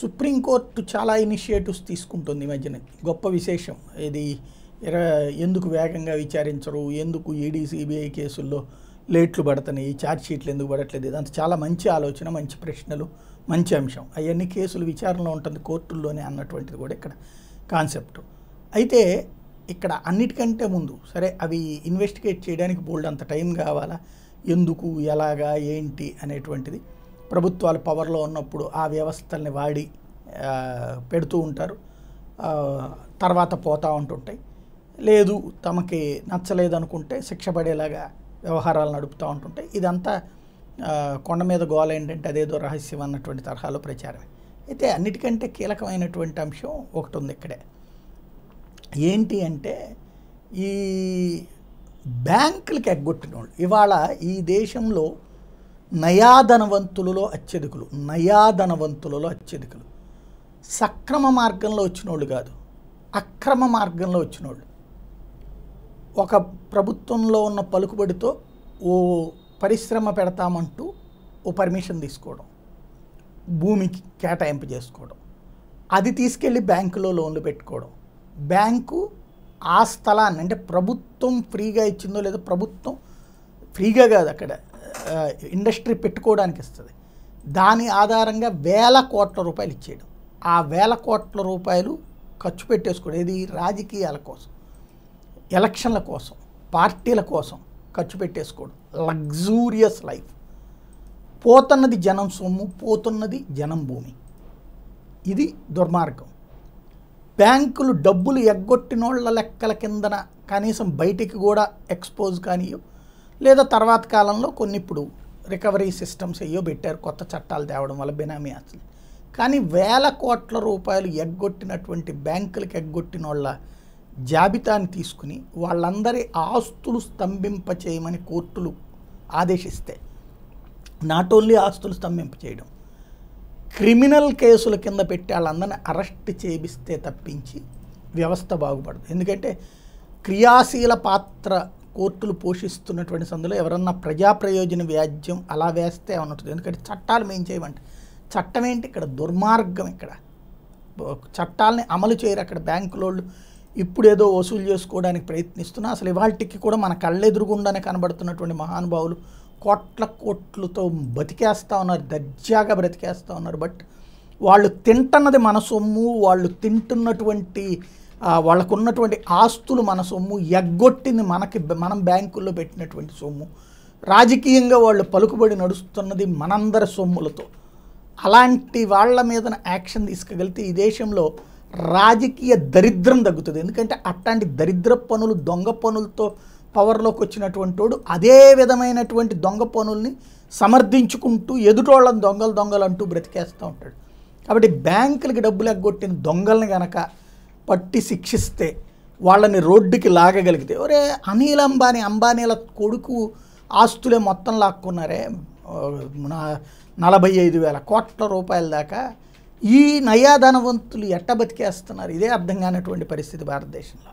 supreme court చాలా initiatives తీసుకుంటుంది ఈ మధ్యన గొప్ప విశేషం ఇది ఎందుకు వేగంగా విచారించరు ఎందుకు ఈడీ సిబిఐ కేసుల్లో లేట్లు పడతాయి ఛార్జ్ ఎందుకు పడట్లేదు ఇదంతా చాలా మంచి ఆలోచన మంచి ప్రశ్నలు మంచి అంశం అవన్నీ కేసులు విచారణలో ఉంటుంది కోర్టుల్లోనే అన్నటువంటిది కూడా ఇక్కడ కాన్సెప్ట్ అయితే ఇక్కడ అన్నిటికంటే ముందు సరే అవి ఇన్వెస్టిగేట్ చేయడానికి బోల్డ్ అంత టైం కావాలా ఎందుకు ఎలాగా ఏంటి అనేటువంటిది ప్రభుత్వాలు పవర్లో ఉన్నప్పుడు ఆ వ్యవస్థల్ని వాడి పెడుతూ ఉంటారు తర్వాత పోతూ ఉంటుంటాయి లేదు తమకి నచ్చలేదు అనుకుంటే శిక్ష పడేలాగా వ్యవహారాలు నడుపుతూ ఉంటుంటాయి ఇదంతా కొండ మీద గోల ఏంటంటే అదేదో రహస్యం అన్నటువంటి తరహాలో ప్రచారమే అయితే అన్నిటికంటే కీలకమైనటువంటి అంశం ఒకటి ఉంది ఇక్కడే ఏంటి అంటే ఈ బ్యాంకులకి ఎగ్గొట్టిన వాళ్ళు ఇవాళ ఈ దేశంలో నయాధనవంతులలో అత్యధికులు నయాధనవంతులలో అత్యధికులు సక్రమ మార్గంలో వచ్చినోళ్ళు కాదు అక్రమ మార్గంలో వచ్చిన వాళ్ళు ఒక ప్రభుత్వంలో ఉన్న పలుకుబడితో ఓ పరిశ్రమ పెడతామంటూ ఓ పర్మిషన్ తీసుకోవడం భూమికి కేటాయింపు చేసుకోవడం అది తీసుకెళ్ళి బ్యాంకులో లోన్లు పెట్టుకోవడం బ్యాంకు ఆ స్థలాన్ని అంటే ప్రభుత్వం ఫ్రీగా ఇచ్చిందో లేదో ప్రభుత్వం ఫ్రీగా కాదు అక్కడ ఇండస్ట్రీ పెట్టుకోవడానికి ఇస్తుంది దాని ఆధారంగా వేల కోట్ల రూపాయలు ఇచ్చేయడం ఆ వేల కోట్ల రూపాయలు ఖర్చు పెట్టేసుకోవడం ఇది రాజకీయాల కోసం ఎలక్షన్ల కోసం పార్టీల కోసం ఖర్చు పెట్టేసుకోవడం లగ్జూరియస్ లైఫ్ పోతున్నది జనం సొమ్ము పోతున్నది జనం భూమి ఇది దుర్మార్గం బ్యాంకులు డబ్బులు ఎగ్గొట్టినోళ్ల లెక్కల కిందన కనీసం బయటికి కూడా ఎక్స్పోజ్ కానీ లేదా తర్వాత కాలంలో కొన్ని ఇప్పుడు రికవరీ సిస్టమ్స్ అయ్యో పెట్టారు కొత్త చట్టాలు తేవడం వల్ల బినామీ ఆస్తులు కానీ వేల కోట్ల రూపాయలు ఎగ్గొట్టినటువంటి బ్యాంకులకు ఎగ్గొట్టిన వాళ్ళ జాబితాని తీసుకుని వాళ్ళందరి ఆస్తులు స్తంభింప చేయమని కోర్టులు ఆదేశిస్తే నాట్ ఓన్లీ ఆస్తులు స్తంభింప చేయడం క్రిమినల్ కేసుల కింద పెట్టి వాళ్ళందరిని అరెస్ట్ చేపిస్తే తప్పించి వ్యవస్థ బాగుపడదు ఎందుకంటే క్రియాశీల పాత్ర కోర్టులు పోషిస్తున్నటువంటి సందులో ఎవరన్నా ప్రజా ప్రయోజన వ్యాజ్యం అలా వేస్తే ఉంటుంది ఎందుకంటే చట్టాలు మేము చేయమంటే చట్టం ఏంటి ఇక్కడ దుర్మార్గం ఇక్కడ చట్టాలని అమలు చేయరు అక్కడ బ్యాంకులోళ్ళు ఇప్పుడేదో వసూలు చేసుకోవడానికి ప్రయత్నిస్తున్నా అసలు ఇవాళకి కూడా మన కళ్ళెదురుగుండానే కనబడుతున్నటువంటి మహానుభావులు కోట్ల కోట్లతో బతికేస్తూ ఉన్నారు దర్జాగా బ్రతికేస్తూ ఉన్నారు బట్ వాళ్ళు తింటున్నది మన సొమ్ము వాళ్ళు తింటున్నటువంటి వాళ్ళకు ఉన్నటువంటి ఆస్తులు మన సొమ్ము ఎగ్గొట్టింది మనకి మనం బ్యాంకుల్లో పెట్టినటువంటి సొమ్ము రాజకీయంగా వాళ్ళు పలుకుబడి నడుస్తున్నది మనందరి సొమ్ములతో అలాంటి వాళ్ళ మీద యాక్షన్ తీసుకోగలిగితే ఈ దేశంలో రాజకీయ దరిద్రం తగ్గుతుంది ఎందుకంటే అట్లాంటి దరిద్ర పనులు దొంగ పనులతో పవర్లోకి వచ్చినటువంటి వాడు అదే విధమైనటువంటి దొంగ పనుల్ని సమర్థించుకుంటూ ఎదుటోళ్ళని దొంగలు దొంగలు అంటూ బ్రతికేస్తూ ఉంటాడు కాబట్టి బ్యాంకులకి డబ్బులు ఎగ్గొట్టిన దొంగల్ని కనుక పట్టి శిక్షిస్తే వాళ్ళని రోడ్డుకి లాగగలిగితే ఒరే అనిల్ అంబానీ అంబానీల కొడుకు ఆస్తులే మొత్తం లాక్కున్నారే నలభై ఐదు వేల కోట్ల రూపాయల దాకా ఈ నయాధనవంతులు ఎట్ట బతికేస్తున్నారు ఇదే అర్థం కానటువంటి పరిస్థితి భారతదేశంలో